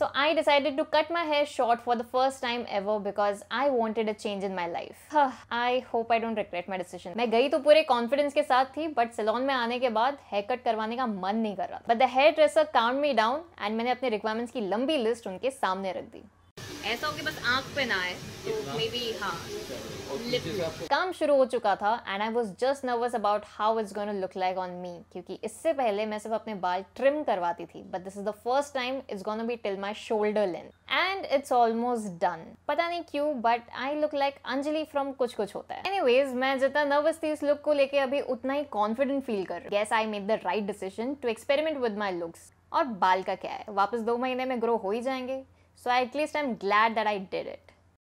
So I decided to cut my hair short for the first time ever because I wanted a change in my life. I hope I don't regret my decision. मैं गई तो पूरे confidence के साथ थी but salon में आने के बाद हेयर कट करवाने का मन नहीं कर रहा but the hairdresser count me down and मैंने अपने रिक्वायरमेंट्स की लंबी लिस्ट उनके सामने रख दी ऐसा हो कि बस आंख पे ना आए तो मे बी हाँ काम शुरू हो चुका था and I was just nervous about how it's gonna look like on me क्योंकि इससे पहले मैं सिर्फ अपने बाल ट्रिम करवाती थी but this is the first time it's gonna be till my shoulder length and it's almost done पता नहीं क्यों but I look like Anjali from कुछ कुछ होता है एनी मैं जितना नर्वस थी इस लुक को लेकर अभी उतना ही कॉन्फिडेंट फील कर guess I make the right decision to experiment with my looks और बाल का क्या है वापस दो महीने में ग्रो हो ही जाएंगे So at least I'm glad that I did it.